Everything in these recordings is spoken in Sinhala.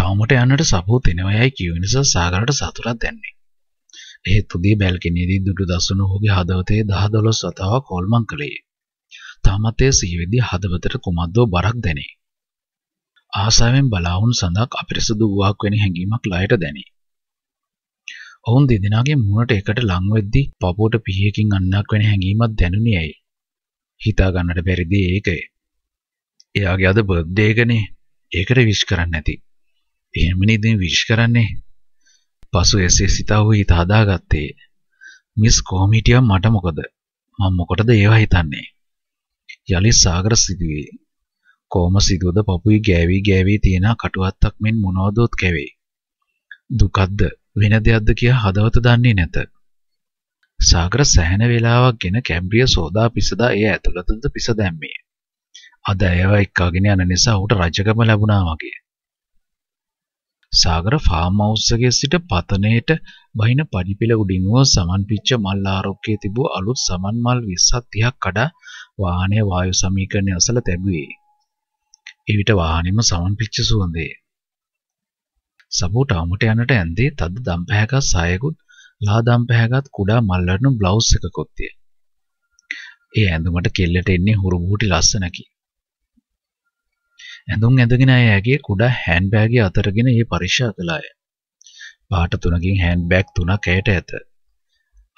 ටවමට යන්නට සපෝ තෙනවයයි කියව නිසා සාගරට සතුරක් දැන්නේ. එහෙත් උදේ බැල්කෙනියේදී දුටු දසුන ඔහුගේ හදවතේ 10 12 වතාවක් හොල්මන් කළේ. තාමත් ඒ සිහිවෙදී හදවතට කුමද්දෝ බරක් දැනේ. ආසාවෙන් බලාවුන් සඳක් අපිරිසුදු වූවක් වෙන හැඟීමක් ලයට දැනේ. ඔවුන් දෙදෙනාගේ මුණට එකට ලං වෙද්දී පපුවට පිහියකින් අන්නක් වෙන හැඟීමක් දැනුනේ ඇයි? හිතා ගන්නට බැරිද ඒකේ? එයාගේ අද බර්ත්ඩේ එකනේ. ඒකට විශ් කරන්න නැති. එහෙමනේ ඉතින් විශ් කරන්නේ. පසු එසේ සිතාවු හිත හදාගත්තේ. මිස් කොහොම හිටියා මට මොකද? මම මොකටද ඒවා හිතන්නේ? යලි සාගර සිදුවේ. කොහොම සිදුවද පපුයි ගෑවි ගෑවි තියෙන කටුවත්තක් මෙන් මොනවදොත් කැවේ. දුකක්ද වෙන දෙයක්ද කියා හදවත දන්නේ නැත. සාගර සැහැණ වේලාවක් ගෙන කැම්බ්‍රිය සෝදා පිසදා එය ඇතුළතද පිස දැම්මේ. අද ඇයව එක්කාගෙන යන නිසා ඌට රජකම ලැබුණා වගේ. සාගර ෆාම් හවුස් එකේ සිට පතනේට බහින පඩිපෙළ උඩින්ව සමන්පිච්ච මල් ආරෝක්කයේ තිබූ අලුත් සමන් මල් 20ක් 30ක් කඩා වාහනය වායු සමීකරණය අසල තැබුවේ. එවිට වාහනේම සමන්පිච්ච සුවඳේ. සබූට අමුට යනට ඇන්දේ තද දම්පැහැගත් සායකුත් ලා දම්පැහැගත් කුඩා මල්ලරණු බ්ලවුස් එකකුත් තිය. ඒ ඇඳුමට කෙල්ලට එන්නේ හුරු බුටි ලස්සනකි. ඇඳුම් ඇඳගෙන අය ඇගේ කුඩා හෑන්ඩ්බෑගය අතරගෙන ඒ පරික්ෂා කළාය. පාට තුනකින් හෑන්ඩ්බෑග් තුනක් ඇයට ඇත.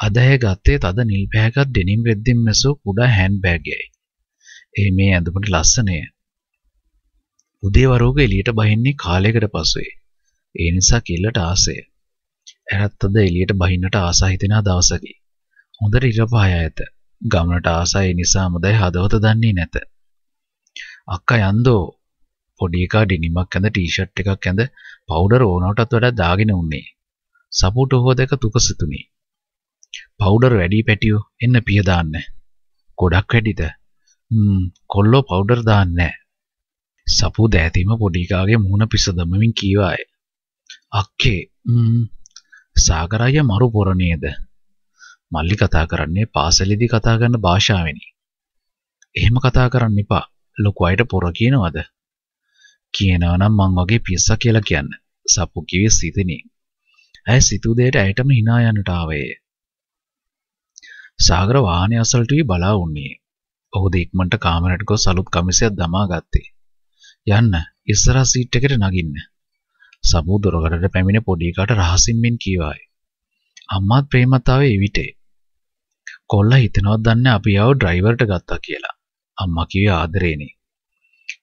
අද ඇය ගත්තේ තද නිල් පැහැගත් ඩෙනිම් වෙද්දින් මැසූ කුඩා හෑන්ඩ්බෑග් එකයි. ඒ මේ ඇඳුමට ලස්සනය. උදේ වරුවක එළියට බහින්නේ කාලයකට පසුවේ. ඒ නිසා කිල්ලට ආසය. ඇරත් අද එළියට බහින්නට ආසා හිතෙන දවසකි. හොඳට ඉර පහය ඇත. ගමනට ආසා ඒ නිසාම දැයි හදවත දන්නේ නැත. අක්කා යන්දෝ පොඩි එකා ඩෙනිමක් ඇඳ ටී-ෂර්ට් එකක් ඇඳ පවුඩර් ඕනවටත් වඩා දාගෙන උන්නේ. සපුට හෝ දැක දුක සිතුනි. පවුඩර් වැඩි පැටියෝ එන්න පිය දාන්න. ගොඩක් වැඩිද? හ්ම් කොල්ලෝ පවුඩර් දාන්නේ සපු දෑතිම පොඩි එකාගේ මූණ පිසදමමින් කීවාය. අක්කේ හ්ම් සාගර අයියා මරු පොර නේද? මල්ලි කතා කරන්නේ පාසලෙදි කතා කරන භාෂාවෙනි. එහෙම කතා කරන්න එපා. ලොකු අයට පොර කියනවද? කියනවා නම් මං වගේ පිස්සා කියලා කියන්න. සප්පු කිව්වේ සිතෙනින්. ඇය සිතූ දෙයට ඇයටම hina යන්නට ආවේ. සාගර වාහනේ අසලට වී බලා වුණේ. ඔහුද ඉක්මනට කාමරයට ගොස් අලුත් කමිසයක් දමා ගත්තේ. යන්න ඉස්සරහ සීට් එකට නගින්න. සමු දොරකඩට පැමිණ පොඩි එකාට රහසින්මින් කීවායි. අම්මාත් ප්‍රේමත් ආවේ එවිටේ. කොල්ලා හිතනවත් දන්නේ අපි ආව ඩ්‍රයිවර්ට ගත්තා කියලා. අම්මා කිව්වේ ආදරේනේ.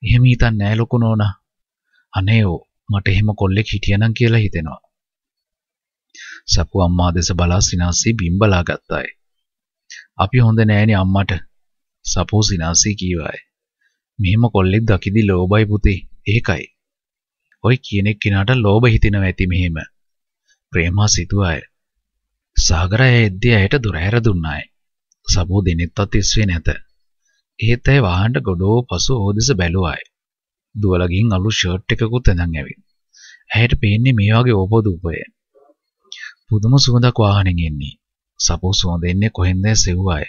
එහෙම හිතන්නේ නෑ ලොකු නෝනා. අනේ මට එහෙම කොල්ලෙක් හිටියනම් කියලා හිතෙනවා. සපු අම්මා දෙස බලා සිනාසී බිම්බලා ගත්තාය. අපි හොඳ නෑනේ අම්මට. සපු සිනාසී කීවාය. මෙහෙම කොල්ලෙක් දකිදි ලෝභයි පුතේ. ඒකයි. ඔයි කියන එක්කිනාට ලෝභ හිතෙනවා ඇති මෙහෙම. ප්‍රේමා සිතුවාය. සාගරය එද්දී ඇයට දුරහැර දුන්නාය. සබෝ දෙනෙත්වත් ඉස්වේ නැත. එහෙත් ඇය වහන්න ගොඩෝ පසු ඕදෙස බැලුවාය. දුවලගින් අලු ෂර්ට් එකකුත් ඇඳන් ඇවිත්. ඇයට පේන්නේ මේ වගේ ඕපදූපය. පුදුම සුවඳක් වාහනෙන් එන්නේ. සපෝ සුවඳ එන්නේ කොහෙන්ද සෙව්වාය.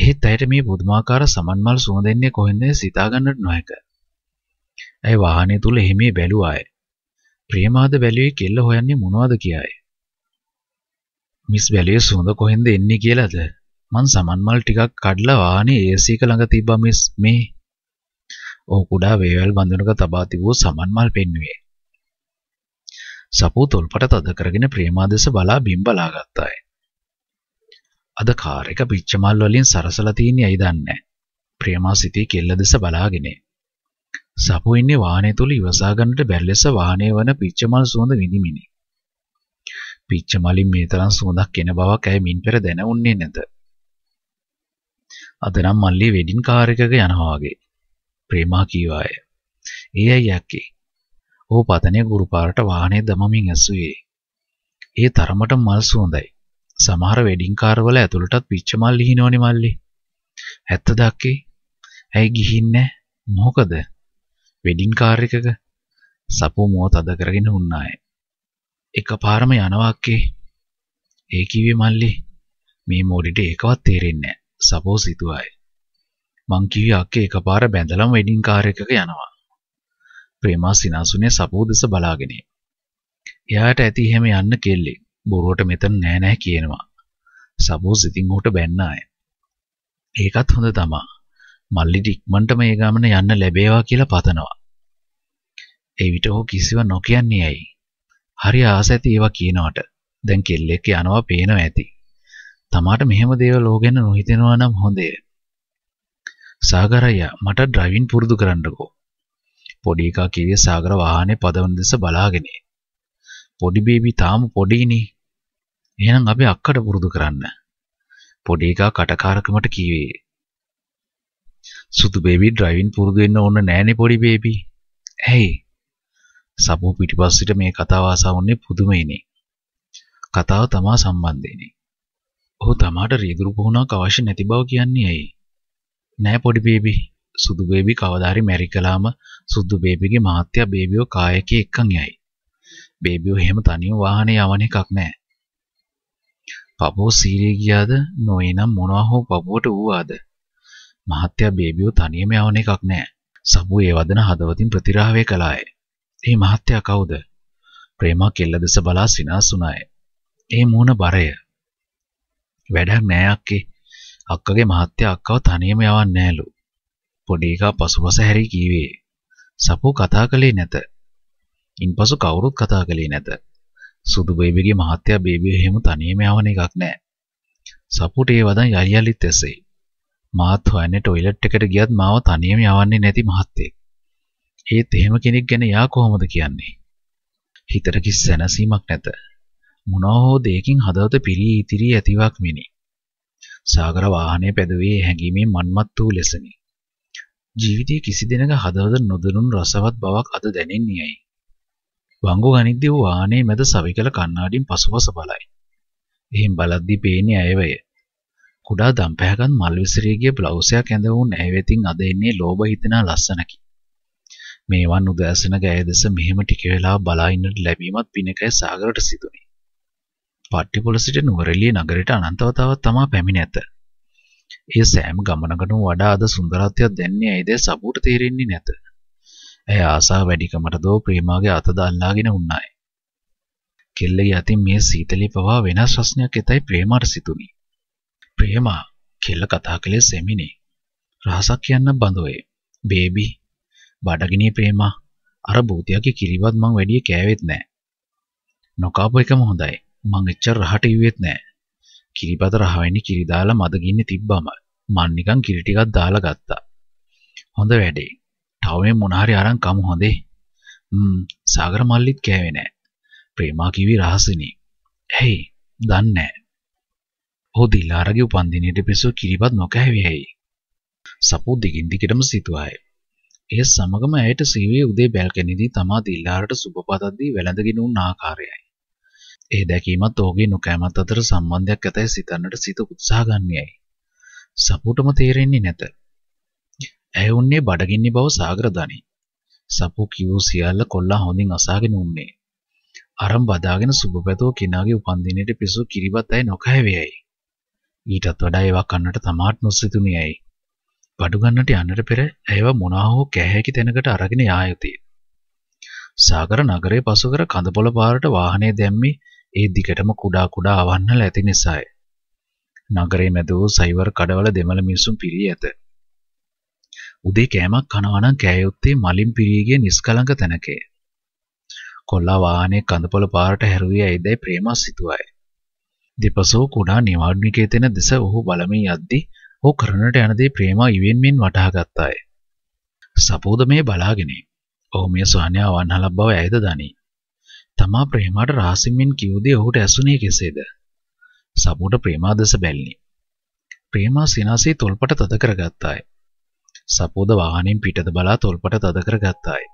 එහෙත් ඇයට මේ පුදුමාකාර සමන්මල් සුවඳ එන්නේ කොහෙන්ද සිතා ගන්නට නොහැක. ඇය වාහනේ තුල එහෙමේ බැලුවාය. ප්‍රියමාද බැලුවේ කෙල්ල හොයන්නේ මොනවද කියාය. මිස් බැලුවේ සුවඳ කොහෙන්ද එන්නේ කියලාද? මං සමන්මල් ටිකක් කඩලා වාහනේ AC එක ළඟ තිබ්බා මිස් මේ ඔහු කුඩා වේවැල් බඳුනක තබා තිබූ සමන් මල් පෙන්නුවේ. සපූ තොල්පට තද කරගෙන ප්‍රේමා දෙස බලා බිම් බලා ගත්තාය. අද කාර් එක පිච්චමල් වලින් සරසලා තියෙන්නේ ඇයි දන්නේ ප්‍රේමා සිතී කෙල්ල දෙස බලාගෙන. සපු ඉන්නේ වාහනේ තුල ඉවසා ගන්නට බැරි ලෙස වාහනේ වන පිච්චමල් සුවඳ විඳිමිනි. පිච්චමලින් මේ තරම් සුවඳක් එන බවක් ඇය මින් පෙර දැනුන්නේ නැත. අද නම් මල්ලී වෙඩින් කාර් එකක යනවා වගේ. ප්‍රේමා කීවාය. "ඒ අය යකි." ඔහු පතනය ගුරුපාරට වාහනේ දමමින් ඇසුවේ. ඒ තරමට මල් සුවඳයි. සමහර වෙඩින් කාර්වල ඇතුළටත් පිච්ච මල් ලිහිනවනේ මල්ලි. ඇත්ත දක්කේ. ඇයි ගිහින්නේ? මොකද? වෙඩින් කාර් එකක සපෝ මෝ තද කරගෙන වුණාය. එකපාරම යනවාක්කේ. ඒ කිව්වේ මල්ලි. මේ මොඩිට ඒකවත් තේරෙන්නේ නැහැ. සපෝ සිතුවායි. මං කිව්වේ අක්කේ එකපාර බැඳලම වෙඩින් කාර් එකක යනවා. ප්‍රේමා සිනාසුනේ සපෝ දෙස බලාගෙන. එයාට ඇති එහෙම යන්න කෙල්ලේ. බොරුවට මෙතන නෑ නෑ කියනවා. සපෝ සිතින් ඌට බැන්නාය. ඒකත් හොඳ තමා. මල්ලිට ඉක්මනටම ඒ ගමන යන්න ලැබේවා කියලා පතනවා. ඒ විට ඔහු කිසිව නොකියන්නේ ඇයි? හරි ආස ඇති ඒවා කියනවට. දැන් කෙල්ලෙක් යනවා පේනවා ඇති. තමාට මෙහෙම දේවල් ඕගෙන නොහිතෙනවා නම් හොඳේ. සාගරయ్యා මට ඩ්‍රයිවිං පුරුදු කරන්නකෝ. පොඩි එකා කිව්වේ සාගර වාහනේ පදවන දෙස බලාගෙන. පොඩි බේබි තාම පොඩිනේ. එහෙනම් අපි අක්කට පුරුදු කරන්න. පොඩි එකා කටකාරකමට කිව්වේ. සුදු බේබි ඩ්‍රයිවිං පුරුදු වෙන්න ඕන නෑනේ පොඩි බේබි. ඇයි? සබෝ පිටිපස්සට මේ කතාව ආසවන්නේ පුදුමයිනේ. කතාව තමා සම්බන්ධයනේ. ඔහු තමාට රීදුරු පුහුණුවක් අවශ්‍ය නැති බව කියන්නේ ඇයි? නෑ පොඩි බේබි සුදු බේබි කවදා හරි මැරි කළාම සුදු බේබිගේ මහත්තයා බේබිව කායකේ එක්කන් යයි. බේබිව එහෙම තනියම වාහනේ යවන එකක් නෑ. පපුව සීරේ ගියාද නොයිනම් මොනවා හෝ පපුවට ඌවාද මහත්තයා බේබිව තනියම යවන එකක් නෑ. සබු ඒ වදන හදවතින් ප්‍රතිරාවය කළාය. ඒ මහත්තයා කවුද? ප්‍රේමා කෙල්ල දෙස බලා සිනාසුණාය. ඒ මූණ බරය. වැඩක් නෑ අක්කේ. අක්කගේ මහත්තයා අක්කව තනියම යවන්නේ නෑලු. පොඩි එකා පසුපස හැරී කීවේ. සපෝ කතා කළේ නැත. ඉන්පසු කවුරුත් කතා කළේ නැත. සුදු බේබිගේ මහත්තයා බේබිව එහෙම තනියම යවන එකක් නෑ. සපුට ඒ වදන් යලි යලිත් ඇසේ. මාත් හොයන්නේ ටොයිලට් එකට ගියත් මාව තනියම යවන්නේ නැති මහත්තයෙක්. ඒත් එහෙම කෙනෙක් ගැන යා කොහොමද කියන්නේ? හිතට කිසි සැනසීමක් නැත. මොනවා හෝ දෙයකින් හදවත පිරී ඉතිරී ඇතිවක් මිනි. සාගර වාහනය පැදවේ හැඟීමේ මන්මත් වූ ලෙසනි. ජීවිතයේ කිසි දිනක හදවත නොදනුන් රසවත් බවක් අද දැනෙන්නේයි. වංගු ගනිද්දී වූ වාහනේ මැද සවිකල කණ්ණාඩින් පසුපස බලයි. එහෙන් බලද්දී පේන්නේ ඇයවය. කුඩා දම්පැහැගත් මල් විසිරීගේ බ්ලවුසයක් ඇඳ වුන් ඇය වෙතින් අද එන්නේ ලෝභ හිතෙනා ලස්සනකි. මේවන් උදෑසන ගෑය දෙස මෙහෙම ටික වෙලා බලා ඉන්නට ලැබීමත් පිනකය සාගරට සිදුනි. පට්ටිපොළ සිට නුවරඑළිය නගරයට අනන්තව තවත් තමා පැමිණ ඇත. ඒ සෑම ගමනකටම වඩා අද සුන්දරත්වයක් දැන්නේ ඇයිද සබූට තේරෙන්නේ නැත. ඇය ආසා වැඩිකමට දෝ ප්‍රේමාගේ අත දල්ලාගෙන උන්නායි. කෙල්ලගේ අතින් මේ සීතලී පවා වෙනස් රසණයක් ඇතයි ප්‍රේමාට සිතුනි. ප්‍රේමා කෙල්ල කතා කළේ සෙමිනේ. රහසක් කියන්න බඳෝයේ. බේබි බඩගිනී ප්‍රේමා අර භූතයාගේ කිරිවත් මං වැඩිය කෑවෙත් නෑ. නොකාපු එකම හොඳයි. මං එච්චර රහට යුවෙත් නෑ. කිරිපත රහ වෙන්නේ කිරි දාලා මද ගින්නේ තිබ්බම මං නිකන් කිරි ටිකක් දාලා ගත්තා. හොඳ වැඩේ. තව මේ මොන හරි අරන් කමු හොඳේ. ම්ම් සාගර මල්ලිත් කෑවේ නෑ. ප්‍රේමා කිවි රහසිනී. "ඇයි? දන්නේ නෑ." ඔහු දිලාරගේ උපන්දිනයට පෙසෝ කිරිපත් නොකෑවේ ඇයි? සපෝ දිගින් දිගටම සිතුවාය. ඒ සමගම ඇයට සීවේ උදේ බැල්කනිදී තමා දිලාරට සුබපතක් දී වැළඳගෙන උන් ආකාරයයි. ඒ දැකීමත් ඔහුගේ නොකෑමත් අතර සම්බන්ධයක් ඇතැයි සිතන්නට සිත උත්සාහ ගන්නේයයි. සපුටම තේරෙන්නේ නැත. ඇය උන්නේ බඩගින්නේ බව සාගර දනී. සපු කිව් සියල්ල කොල්ලා හොඳින් අසාගෙන උන්නේ. අරන් බදාගෙන සුබපැතෝ කිනාගේ උපන්දිනේට පිසු කිරිබත් ඇය නොකෑ වේයයි. ඊටත් වඩා ඒවා කන්නට තමාට නොසිතුණියයි. බඩු ගන්නට යන්නට පෙර ඇයව මොනවා හෝ කැහැකි තැනකට අරගෙන යා යුතුය. සාගර නගරේ පසු කර කඳපොළ පාරට වාහනේ දැම්මේ ඒ දිගටම කුඩා කුඩා අවන්නල ඇති නිසාය. නගරේ මැද වූ සයිවර් කඩවල දෙමළ මිනිසුන් පිරී ඇත. උදේ කෑමක් කනවා නම් කෑයොත්තේ මලින් පිරී ගිය නිස්කලංක තැනකේ. කොල්ලා වාහනේ කඳපොළ පාරට හැරුවේ ඇයිදයි ප්‍රේමස් සිතුවයි. දෙපසෝ කුඩා නිවාඩුනිකේ තෙන දෙස ඔහු බලමින් යද්දී ඔහු කරනට යන දේ ප්‍රේමා ඉවෙන් මෙන් වටහා ගත්තාය. සපෝද මේ බලාගෙන ඔහු මේ සොහනයා වන්හලක් බව ඇයද දනී. තමා ප්‍රේමාට රහසින්මින් කිව්දේ ඔහුට ඇසුනේ කෙසේද? සබුට ප්‍රේමා දෙස බැල්නි. ප්‍රේමා සිනාසී තොල්පට තද කරගත්තාය. සපෝද වාහනෙන් පිටත බලා තොල්පට තද කරගත්තාය.